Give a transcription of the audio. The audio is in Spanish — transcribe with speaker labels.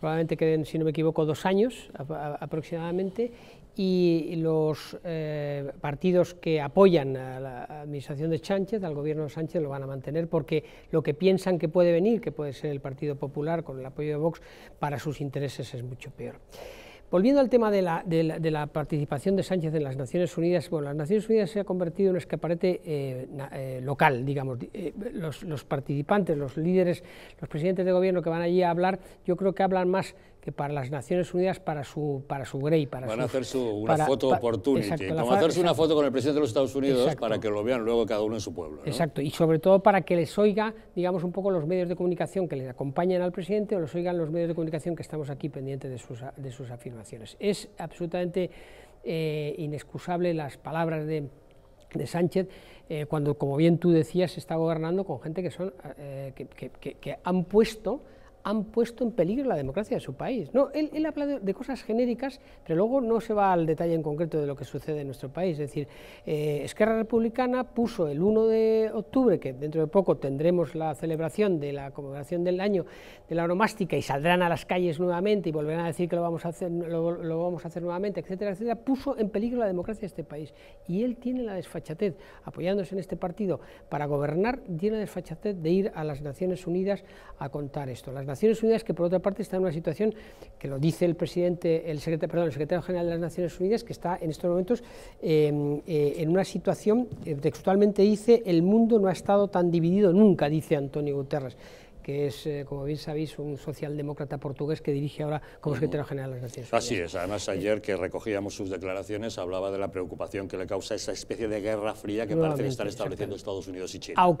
Speaker 1: probablemente queden, si no me equivoco, dos años aproximadamente, y los eh, partidos que apoyan a la administración de Sánchez, al gobierno de Sánchez, lo van a mantener porque lo que piensan que puede venir, que puede ser el Partido Popular con el apoyo de Vox, para sus intereses es mucho peor. Volviendo al tema de la, de, participación de Sánchez en las Naciones Unidas, bueno, las Naciones Unidas se ha convertido en un escaparete eh, eh, local, digamos. Eh, los, participantes, los líderes, los presidentes de gobierno que van allí a hablar, yo creo que hablan más que para las Naciones Unidas, para su, para su Grey, para Van a hacerse una foto opportunity, como hacerse una foto con el presidente de los Estados Unidos para que lo vean luego cada uno en su pueblo. Exacto, y sobre todo para que les oiga, digamos, un poco los medios de comunicación que le acompañan al presidente o los oigan los medios de comunicación que estamos aquí pendientes de sus, de sus afirmaciones. Es absolutamente eh, inexcusable las palabras de, Sánchez, eh, cuando, como bien tú decías, se está gobernando con gente que, son, eh, que han puesto han puesto en peligro la democracia de su país. No, él, habla de, cosas genéricas, pero luego no se va al detalle en concreto de lo que sucede en nuestro país. Es decir, eh, Esquerra Republicana puso el 1 de octubre, que dentro de poco tendremos la celebración de la conmemoración del año de la aromástica y saldrán a las calles nuevamente y volverán a decir que lo vamos a hacer, lo, vamos a hacer nuevamente, etcétera, etcétera, puso en peligro la democracia de este país. Y él tiene la desfachatez, apoyándose en este partido para gobernar, tiene la desfachatez de ir a las Naciones Unidas a contar esto. Naciones Unidas, que por otra parte está en una situación que lo dice el presidente, el secretario, secretario general de las Naciones Unidas, que está en estos momentos em, eh, en una situación, eh, textualmente dice, el mundo no ha estado tan dividido nunca, dice Antonio Guterres que es, eh, como bien sabéis, un socialdemócrata portugués que dirige ahora como secretario general de las Naciones Unidas. Así es, además ayer que recogíamos sus declaraciones hablaba de la preocupación que le causa esa especie de guerra fría que parece estar estableciendo Estados Unidos y China.